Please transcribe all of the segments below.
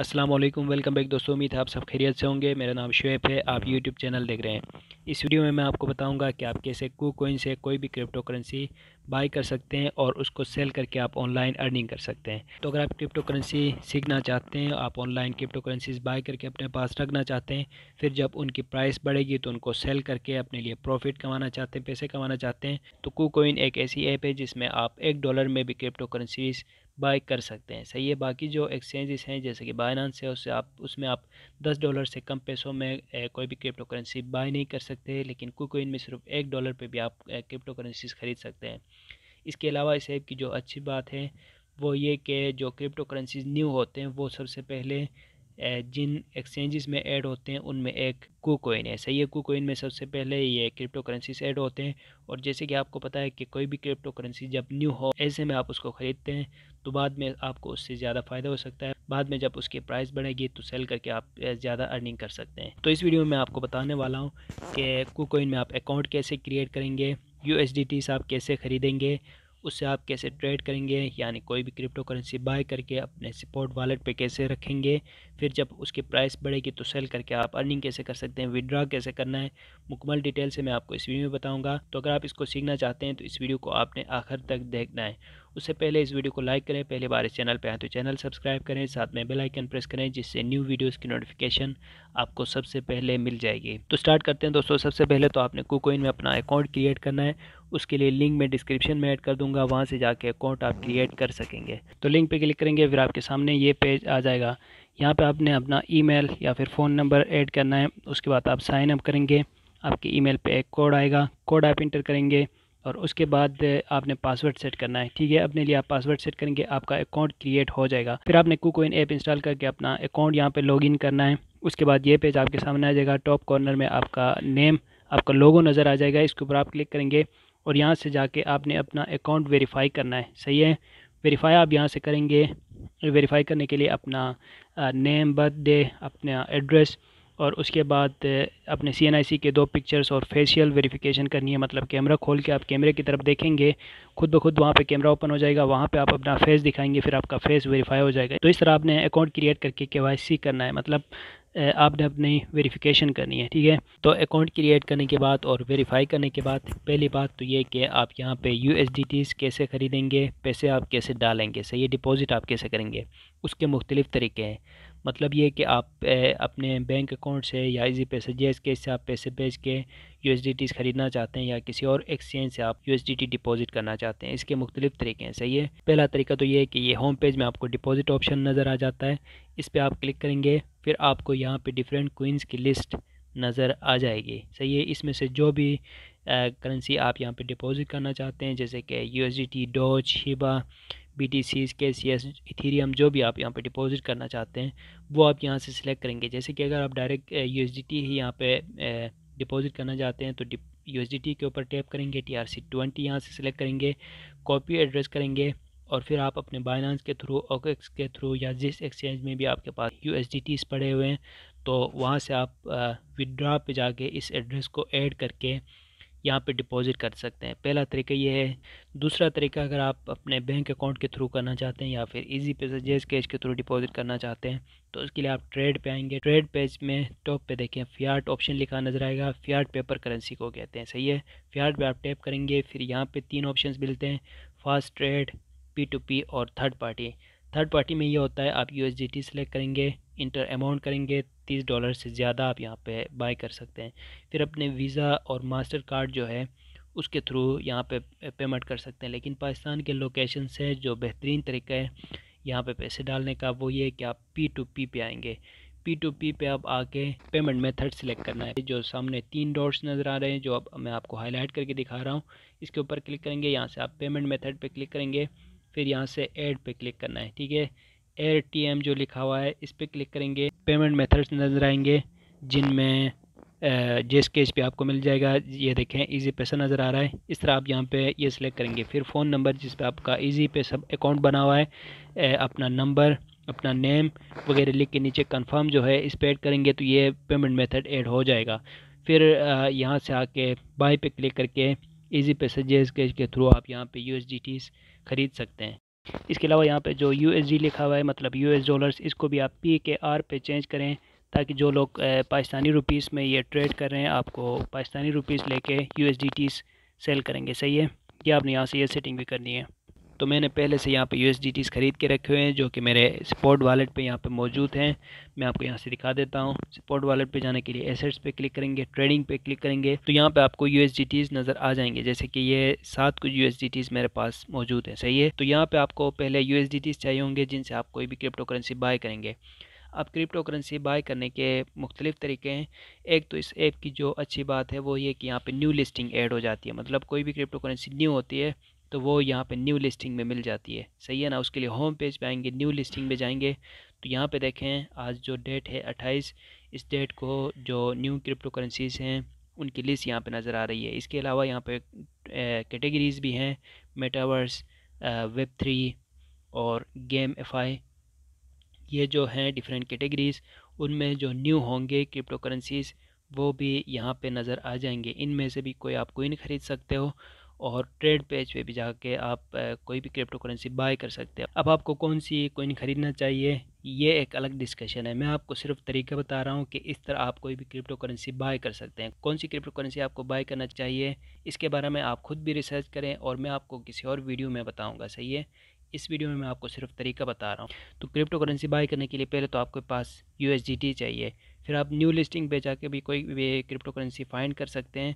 अस्सलाम वालेकुम welcome back दोस्तों उम्मीद है आप सब खैरियत से होंगे मेरा नाम शुएब है आप यूट्यूब चैनल देख रहे हैं इस वीडियो में मैं आपको बताऊंगा कि आप कैसे कू कोइन से कोई भी क्रिप्टो करेंसी बाई कर सकते हैं और उसको सेल करके आप ऑनलाइन अर्निंग कर सकते हैं तो अगर आप क्रिप्टो करेंसी सीखना चाहते हैं आप ऑनलाइन क्रिप्टो करेंसीज बाई करके अपने पास रखना चाहते हैं फिर जब उनकी प्राइस बढ़ेगी तो उनको सेल करके अपने लिए प्रॉफिट कमाना चाहते हैं पैसे कमाना चाहते हैं तो कू कोइन एक ऐसी ऐप है जिसमें आप एक डॉलर में भी क्रिप्टो करेंसीज़ बाय कर सकते हैं सही है बाकी जो एक्सचेंजेस हैं जैसे कि बाइनांस है उससे आप उसमें आप दस डॉलर से कम पैसों में कोई भी क्रिप्टो करेंसी बाय नहीं कर सकते लेकिन कुकोइन में सिर्फ एक डॉलर पे भी आप क्रिप्टो करेंसीज खरीद सकते हैं इसके अलावा इस ऐप की जो अच्छी बात है वो ये कि जो क्रिप्टो करेंसीज न्यू होते हैं वो सबसे पहले जिन एक्सचेंजेस में ऐड होते हैं उनमें एक कोकोइन है सही है कोकोइन में सबसे पहले ये क्रिप्टो करेंसीज ऐड होते हैं और जैसे कि आपको पता है कि कोई भी क्रिप्टो करेंसी जब न्यू हो ऐसे में आप उसको ख़रीदते हैं तो बाद में आपको उससे ज़्यादा फ़ायदा हो सकता है बाद में जब उसकी प्राइस बढ़ेगी तो सेल करके आप ज़्यादा अर्निंग कर सकते हैं तो इस वीडियो में आपको बताने वाला हूँ कि कोकोइन में आप अकाउंट कैसे क्रिएट करेंगे यू एस आप कैसे ख़रीदेंगे उससे आप कैसे ट्रेड करेंगे यानी कोई भी क्रिप्टो करेंसी बाय करके अपने सपोर्ट वॉलेट पे कैसे रखेंगे फिर जब उसकी प्राइस बढ़ेगी तो सेल करके आप अर्निंग कैसे कर सकते हैं विड्रा कैसे करना है मुकमल डिटेल से मैं आपको इस वीडियो में बताऊँगा तो अगर आप इसको सीखना चाहते हैं तो इस वीडियो को आपने आखिर तक देखना है उससे पहले इस वीडियो को लाइक करें पहली बार इस चैनल पर आए तो चैनल सब्सक्राइब करें साथ में बेल आइकन प्रेस करें जिससे न्यू वीडियोज़ की नोटिफिकेशन आपको सबसे पहले मिल जाएगी तो स्टार्ट करते हैं दोस्तों सबसे पहले तो आपने कुकोइन में अपना अकाउंट क्रिएट करना है उसके लिए लिंक मैं डिस्क्रिप्शन में ऐड कर दूंगा वहाँ से जाके अकाउंट आप क्रिएट कर सकेंगे तो लिंक पे क्लिक करेंगे फिर आपके सामने ये पेज आ जाएगा यहाँ पे आपने अपना ईमेल या फिर फ़ोन नंबर ऐड करना है उसके बाद आप साइन अप करेंगे आपके ईमेल पे एक कोड आएगा कोड आप इंटर करेंगे और उसके बाद आपने पासवर्ड सेट करना है ठीक है अपने लिए आप पासवर्ड सेट करेंगे आपका अकाउंट क्रिएट हो जाएगा फिर आपने कुकोइन ऐप इंस्टॉल करके अपना अकाउंट यहाँ पर इन करना है उसके बाद ये पेज आपके सामने आ जाएगा टॉप कॉर्नर में आपका नेम आपका लोगो नज़र आ जाएगा इसके ऊपर आप क्लिक करेंगे और यहाँ से जाके आपने अपना अकाउंट वेरीफाई करना है सही है वेरीफाई आप यहाँ से करेंगे वेरीफाई करने के लिए अपना नेम बर्थडे अपना एड्रेस और उसके बाद अपने सी के दो पिक्चर्स और फेशियल वेरिफिकेशन करनी है मतलब कैमरा खोल के आप कैमरे की तरफ देखेंगे खुद ब खुद वहाँ पे कैमरा ओपन हो जाएगा वहाँ पे आप अपना फेस दिखाएंगे फिर आपका फेस वेरीफाई हो जाएगा तो इस तरह आपने अकाउंट क्रिएट करके के करना है मतलब आपने अपनी वेरीफिकेशन करनी है ठीक है तो अकाउंट क्रिएट करने के बाद और वेरीफाई करने के बाद पहली बात तो ये कि आप यहाँ पर यू कैसे ख़रीदेंगे पैसे आप कैसे डालेंगे सही है डिपॉज़िट आप कैसे करेंगे उसके मुख्तलिफ़ तरीके हैं मतलब ये कि आप अपने बैंक अकाउंट से या इजी पैसे जैस के से आप पैसे भेज के यू एस डी ख़रीदना चाहते हैं या किसी और एक्सचेंज से आप U S D T deposit करना चाहते हैं इसके मुख्तलिफ तरीके हैं सही है पहला तरीका तो ये है कि ये होम पेज में आपको डिपॉजिट ऑप्शन नज़र आ जाता है इस पर आप क्लिक करेंगे फिर आपको यहाँ पर डिफरेंट कोइंस की लिस्ट नज़र आ जाएगी सही है इसमें से जो भी करेंसी आप यहाँ पर डिपॉजिट करना चाहते हैं जैसे कि U S D T Doge Shiba B T C K C S Ethereum जो भी आप यहाँ पे डिपॉजिट करना चाहते हैं वो आप यहाँ से सिलेक्ट करेंगे जैसे कि अगर आप direct U S D T ही यहाँ पे डिपॉजिट करना चाहते हैं तो यू एस डी टी के ऊपर टैप करेंगे टी आर सी ट्वेंटी यहाँ से सिलेक्ट करेंगे कॉपी एड्रेस करेंगे और फिर आप अपने बाइनांस के थ्रू ओकेक्स के थ्रू या जिस एक्सचेंज में भी आपके पास यू एस डी टीज पड़े हुए हैं तो वहाँ से आप विदड्रा पे जाके इस एड्रेस को ऐड करके यहाँ पे डिपॉजिट कर सकते हैं पहला तरीका ये है दूसरा तरीका अगर आप अपने बैंक अकाउंट के थ्रू करना चाहते हैं या फिर Easypaisa JazzCash के थ्रू डिपॉजिट करना चाहते हैं तो उसके लिए आप ट्रेड पे आएंगे ट्रेड पेज में टॉप पे देखें फियाट ऑप्शन लिखा नजर आएगा फियाट पेपर करेंसी को कहते हैं सही है फियाट पर आप टैप करेंगे फिर यहाँ पर तीन ऑप्शन मिलते हैं fast trade P to P और थर्ड पार्टी थर्ड पार्टी में ये होता है आप U S D T select करेंगे इंटर अमाउंट करेंगे तीस डॉलर से ज़्यादा आप यहाँ पे बाय कर सकते हैं फिर अपने वीज़ा और मास्टर कार्ड जो है उसके थ्रू यहाँ पे पेमेंट कर सकते हैं लेकिन पाकिस्तान के लोकेशन से जो बेहतरीन तरीका है यहाँ पे पैसे डालने का वो ये कि आप पी टू पी पे आएंगे पी टू पी पे आप आके पेमेंट मेथड सिलेक्ट करना है जो सामने तीन डॉट्स नज़र आ रहे हैं जो अब मैं आपको हाईलाइट करके दिखा रहा हूँ इसके ऊपर क्लिक करेंगे यहाँ से आप पेमेंट मेथड पे क्लिक करेंगे फिर यहाँ से एड पर क्लिक करना है ठीक है एयर टी एम जो लिखा हुआ है इस पर क्लिक करेंगे पेमेंट मेथड्स नज़र आएंगे जिनमें जिस केस पे आपको मिल जाएगा ये देखें इजी पैसा नज़र आ रहा है इस तरह आप यहाँ पे ये सिलेक्ट करेंगे फिर फ़ोन नंबर जिस पे आपका इजी पे सब अकाउंट बना हुआ है अपना नंबर अपना नेम वगैरह लिख के नीचे कंफर्म जो है इस पर ऐड करेंगे तो ये पेमेंट मेथड ऐड हो जाएगा फिर यहाँ से आके बाई पे क्लिक करके ईजी पैसा जेज कैश के थ्रू आप यहाँ पर यू खरीद सकते हैं इसके अलावा यहाँ पे जो यू लिखा हुआ है मतलब यू डॉलर्स इसको भी आप पी के आर पे चेंज करें ताकि जो लोग पाकिस्तानी रुपीस में ये ट्रेड कर रहे हैं आपको पाकिस्तानी रुपीस लेके यू सेल करेंगे सही है ये आपने यहाँ से ये सेटिंग भी करनी है तो मैंने पहले से यहाँ पे यू ख़रीद के रखे हुए हैं जो कि मेरे सपोर्ट वालेट पे यहाँ पे मौजूद हैं मैं आपको यहाँ से दिखा देता हूँ सपोर्ट वालेट पे जाने के लिए एसेट्स पे क्लिक करेंगे ट्रेडिंग पे क्लिक करेंगे तो यहाँ पे आपको यू नज़र आ जाएंगे जैसे कि ये सात कुछ यू मेरे पास मौजूद हैं सही है तो यहाँ पर आपको पहले यू चाहिए होंगे जिनसे आप कोई भी क्रिप्टो करेंसी बाय करेंगे अब क्रिप्टो करेंसी बाय करने के मुख्तलिफ़ तरीके हैं एक तो इस ऐप की जो अच्छी बात है वो ये कि यहाँ पे न्यू लिस्टिंग ऐड हो जाती है मतलब कोई भी क्रिप्टो करेंसी न्यू होती है तो वो यहाँ पे न्यू लिस्टिंग में मिल जाती है सही है ना उसके लिए होम पेज पे आएंगे न्यू लिस्टिंग में जाएंगे तो यहाँ पे देखें आज जो डेट है अट्ठाईस इस डेट को जो न्यू क्रिप्टो करेंसीज़ हैं उनकी लिस्ट यहाँ पे नज़र आ रही है इसके अलावा यहाँ पे कैटेगरीज़ भी हैं मेटावर्स वेब थ्री और गेम एफ आई ये जो हैं डिफरेंट कैटेगरीज़ उनमें जो न्यू होंगे क्रिप्टो करेंसीज़ वो भी यहाँ पे नज़र आ जाएंगे इनमें से भी कोई आप कोइन ख़रीद सकते हो और ट्रेड पेज पे भी जाके आप कोई भी क्रिप्टो करेंसी बाय कर सकते हैं अब आपको कौन सी कोइन ख़रीदना चाहिए ये एक अलग डिस्कशन है मैं आपको सिर्फ तरीका बता रहा हूँ कि इस तरह आप कोई भी क्रिप्टो करेंसी बाय कर सकते हैं कौन सी क्रिप्टो करेंसी आपको बाय करना चाहिए इसके बारे में आप खुद भी रिसर्च करें और मैं आपको किसी और वीडियो में बताऊँगा सही है इस वीडियो में मैं आपको सिर्फ तरीका बता रहा हूँ तो क्रिप्टो करेंसी बाय करने के लिए पहले तो आपके पास यू चाहिए फिर आप न्यू लिस्टिंग पे जाके भी कोई भी क्रिप्टो करेंसी फाइंड कर सकते हैं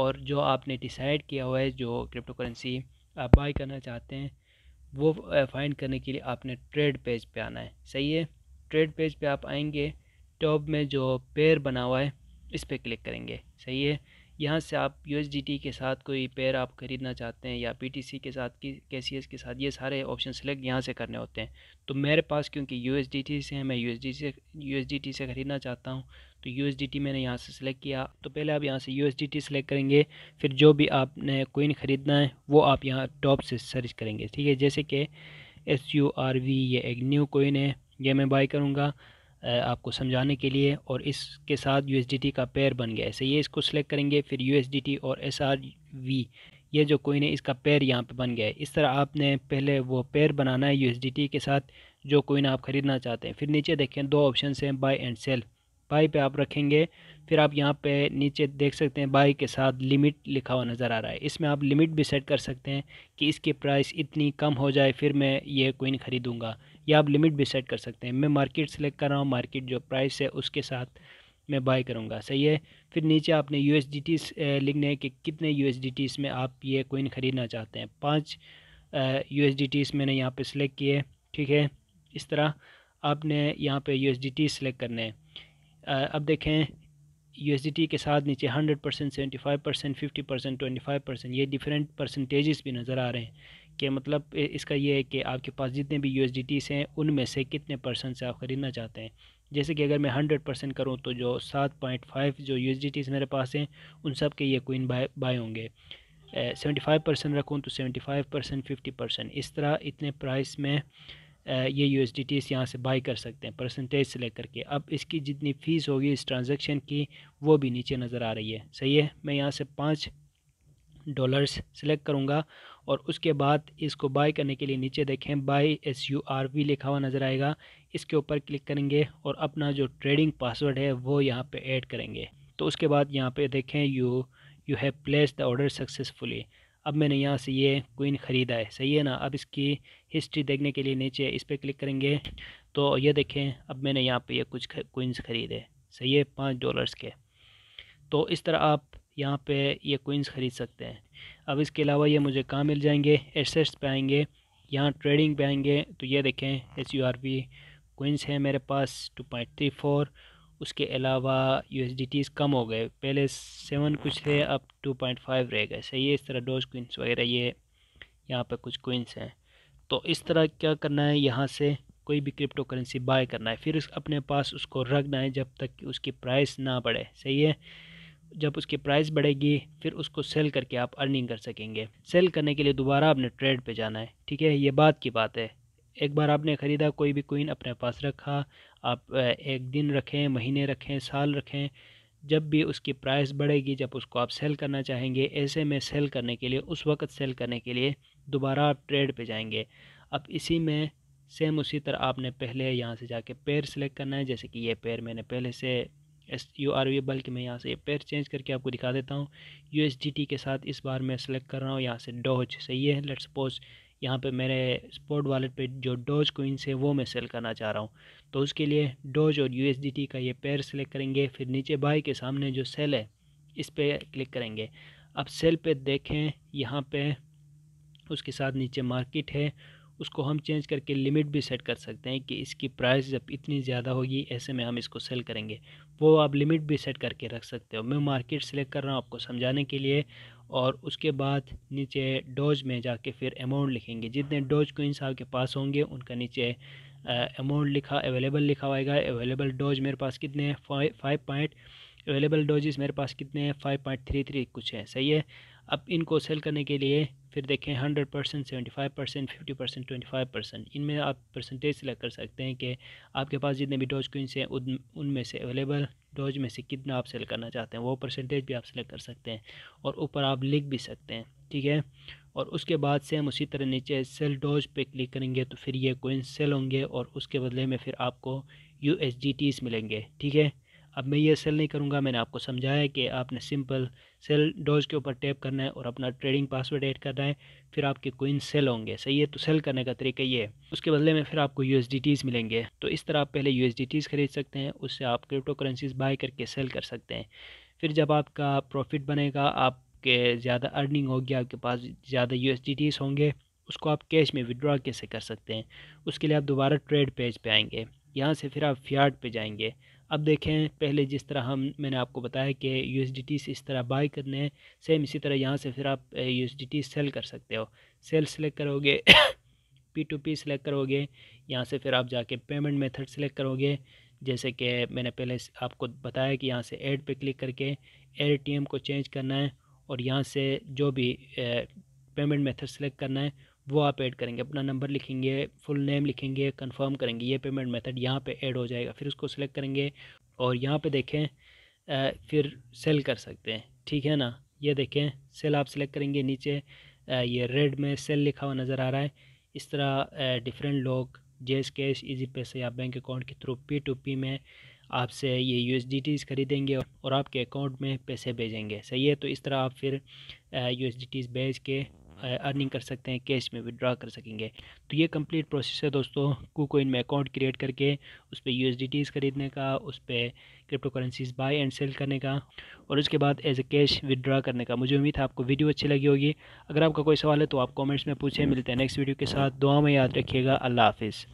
और जो आपने डिसाइड किया हुआ है जो क्रिप्टो करेंसी आप बाई करना चाहते हैं वो फाइंड करने के लिए आपने ट्रेड पेज पे आना है सही है ट्रेड पेज पे आप आएंगे टॉप में जो पेयर बना हुआ है इस पर क्लिक करेंगे सही है यहाँ से आप यू के साथ कोई पेयर आप ख़रीदना चाहते हैं या पी के साथ की के के साथ ये सारे ऑप्शन सेलेक्ट यहाँ से करने होते हैं तो मेरे पास क्योंकि यू से है मैं यू से यू से ख़रीदना चाहता हूँ तो यू मैंने यहाँ से सिलेक्ट किया तो पहले आप यहाँ से यू एस सेलेक्ट करेंगे फिर जो भी आपने कोइन ख़रीदना है वो आप यहाँ टॉप से सर्च करेंगे ठीक है जैसे कि एस यू आर वी ये एक न्यू कोइन है ये मैं बाई करूँगा आपको समझाने के लिए और इसके साथ यू का पेयर बन गया ऐसे ये इसको सेलेक्ट करेंगे फिर यू और एस ये जो कोइन है इसका पेयर यहाँ पे बन गया है इस तरह आपने पहले वो पेयर बनाना है यू के साथ जो कोइन आप ख़रीदना चाहते हैं फिर नीचे देखें दो ऑप्शन हैं बाय एंड सेल बाई पे आप रखेंगे फिर आप यहाँ पे नीचे देख सकते हैं बाई के साथ लिमिट लिखा हुआ नज़र आ रहा है इसमें आप लिमिट भी सेट कर सकते हैं कि इसकी प्राइस इतनी कम हो जाए फिर मैं ये कोइन ख़रीदूँगा या आप लिमिट भी सेट कर सकते हैं मैं मार्केट सेलेक्ट कर रहा हूँ मार्केट जो प्राइस है उसके साथ मैं बाई करूँगा सही है फिर नीचे आपने यू एस लिखने हैं कि कितने यू एस में आप ये कोइन ख़रीदना चाहते हैं पाँच यू एस मैंने यहाँ पर सेलेक्ट किए ठीक है इस तरह आपने यहाँ पे यू एस सेलेक्ट करने हैं अब देखें यू के साथ नीचे hundred percent seventy five percent fifty percent twenty five percent ये डिफरेंट परसेंटेजेस भी नज़र आ रहे हैं कि मतलब इसका ये है कि आपके पास जितने भी यू हैं उनमें से कितने परसेंट से आप ख़रीदना चाहते हैं जैसे कि अगर मैं हंड्रेड परसेंट करूँ तो जो सात पॉइंट फाइव जो यू मेरे पास हैं उन सब के ये कोइन बाय बाय होंगे सेवेंटी फाइव परसेंट रखूँ तो seventy five percent fifty percent इस तरह इतने प्राइस में ये यू एस डी यहाँ से बाई कर सकते हैं परसेंटेज सेलेक्ट करके अब इसकी जितनी फ़ीस होगी इस ट्रांजेक्शन की वो भी नीचे नज़र आ रही है सही है मैं यहाँ से पाँच डॉलर्स सेलेक्ट करूँगा और उसके बाद इसको बाय करने के लिए नीचे देखें buy S U R V लिखा हुआ नज़र आएगा इसके ऊपर क्लिक करेंगे और अपना जो ट्रेडिंग पासवर्ड है वो यहाँ पे ऐड करेंगे तो उसके बाद यहाँ पे देखें you you have place the order successfully अब मैंने यहाँ से ये कोइन ख़रीदा है सही है ना अब इसकी हिस्ट्री देखने के लिए नीचे इस पर क्लिक करेंगे तो ये देखें अब मैंने यहाँ पे ये कुछ कोइंस ख़रीदे सही है पाँच डॉलर्स के तो इस तरह आप यहाँ पे ये कोइंस ख़रीद सकते हैं अब इसके अलावा ये मुझे कहाँ मिल जाएंगे एसेट्स पे आएंगे यहाँ ट्रेडिंग पे आएंगे तो ये देखें S U R V coins हैं मेरे पास टू पॉइंट थ्री फोर उसके अलावा यू कम हो गए पहले सेवन कुछ थे अब टू पॉइंट फाइव रह गए सही है इस तरह डोज क्विंस वगैरह ये यहाँ पर कुछ क्विंस हैं तो इस तरह क्या करना है यहाँ से कोई भी क्रिप्टो करेंसी बाय करना है फिर उस अपने पास उसको रखना है जब तक कि उसकी प्राइस ना बढ़े सही है जब उसकी प्राइस बढ़ेगी फिर उसको सेल करके आप अर्निंग कर सकेंगे सेल करने के लिए दोबारा आपने ट्रेड पे जाना है ठीक है ये बात की बात है एक बार आपने ख़रीदा कोई भी कोइन अपने पास रखा आप एक दिन रखें महीने रखें साल रखें जब भी उसकी प्राइस बढ़ेगी जब उसको आप सेल करना चाहेंगे ऐसे में सेल करने के लिए उस वक्त सेल करने के लिए दोबारा आप ट्रेड पे जाएंगे अब इसी में सेम उसी तरह आपने पहले यहाँ से जाके पेयर सेलेक्ट करना है जैसे कि ये पेयर मैंने पहले से एस यू आर वी बल्कि मैं यहाँ से ये पेयर चेंज करके आपको दिखा देता हूँ यू एस डी टी के साथ इस बार मैं सेलेक्ट कर रहा हूँ यहाँ से डोज सही है लेट्स सपोज यहाँ पे मेरे स्पोर्ट वालेट पे जो डोज कोइंस है वो मैं सेल करना चाह रहा हूँ तो उसके लिए डोज और यू का ये पेयर सेलेक्ट करेंगे फिर नीचे बाई के सामने जो सेल है इस पर क्लिक करेंगे अब सेल पे देखें यहाँ पे उसके साथ नीचे मार्केट है उसको हम चेंज करके लिमिट भी सेट कर सकते हैं कि इसकी प्राइस जब इतनी ज़्यादा होगी ऐसे में हम इसको सेल करेंगे वो आप लिमिट भी सेट करके रख सकते हो मैं मार्केट सेलेक्ट कर रहा हूँ आपको समझाने के लिए और उसके बाद नीचे डोज में जाके फिर अमाउंट लिखेंगे जितने डोज कोइन साहब के पास होंगे उनका नीचे अमाउंट लिखा अवेलेबल लिखा हुआ अवेलेबल डोज मेरे पास कितने five five point available Doges मेरे पास कितने हैं फाइव पॉइंट थ्री थ्री कुछ है सही है अब इनको सेल करने के लिए फिर देखें hundred percent seventy five percent fifty percent twenty five percent इनमें आप परसेंटेज सेलेक्ट कर सकते हैं कि आपके पास जितने भी डोज क्विंस हैं उन उनमें से अवेलेबल डोज में से कितना आप सेल करना चाहते हैं वो परसेंटेज भी आप सेलेक्ट कर सकते हैं और ऊपर आप लिख भी सकते हैं ठीक है और उसके बाद से हम उसी तरह नीचे सेल डोज पे क्लिक करेंगे तो फिर ये कोइंस सेल होंगे और उसके बदले में फिर आपको यू मिलेंगे ठीक है अब मैं ये सेल नहीं करूँगा मैंने आपको समझाया कि आपने सिंपल सेल डोज के ऊपर टैप करना है और अपना ट्रेडिंग पासवर्ड ऐड करना है फिर आपके कोइन सेल होंगे सही है तो सेल करने का तरीका ये है उसके बदले में फिर आपको यू मिलेंगे तो इस तरह आप पहले यू खरीद सकते हैं उससे आप क्रिप्टो करेंसीज बाय करके सेल कर सकते हैं फिर जब आपका प्रॉफिट बनेगा आपके ज़्यादा अर्निंग होगी आपके पास ज़्यादा यू होंगे उसको आप कैश में विड्रॉ कैसे कर सकते हैं उसके लिए आप दोबारा ट्रेड पेज पे आएंगे यहाँ से फिर आप फियाट पे जाएंगे अब देखें पहले जिस तरह हम मैंने आपको बताया कि यू से इस तरह बाई करने हैं सेम इसी तरह यहाँ से फिर आप यू सेल कर सकते हो सेल सेलेक्ट करोगे पी टू पी सेलेक्ट करोगे यहाँ से फिर आप जाके पेमेंट मेथड सेलेक्ट करोगे जैसे कि मैंने पहले आपको बताया कि यहाँ से एड पे क्लिक करके एटीएम को चेंज करना है और यहाँ से जो भी पेमेंट मेथड सेलेक्ट करना है वो आप ऐड करेंगे अपना नंबर लिखेंगे फुल नेम लिखेंगे कंफर्म करेंगे ये पेमेंट मेथड यहाँ पे ऐड हो जाएगा फिर उसको सिलेक्ट करेंगे और यहाँ पे देखें आ, फिर सेल कर सकते हैं ठीक है ना ये देखें सेल आप सिलेक्ट करेंगे नीचे आ, ये रेड में सेल लिखा हुआ नज़र आ रहा है इस तरह डिफरेंट लोग जेस कैश इजी पैसे या बैंक अकाउंट के थ्रू पी टू पी में आपसे ये यू एस डी टीज़ खरीदेंगे और आपके अकाउंट में पैसे भेजेंगे सही है तो इस तरह आप फिर यू एस डी टीज़ भेज के अर्निंग कर सकते हैं कैश में विदड्रा कर सकेंगे तो ये कंप्लीट प्रोसेस है दोस्तों को कोइन में अकाउंट क्रिएट करके उस पर यू ख़रीदने का उस पर crypto currencies buy and sell करने का और उसके बाद एज ए कैश विड्रॉ करने का मुझे उम्मीद है आपको वीडियो अच्छी लगी होगी अगर आपका कोई सवाल है तो आप कॉमेंट्स में पूछें मिलते हैं नेक्स्ट वीडियो के साथ दुआ में याद रखिएगा अल्लाह हाफिज़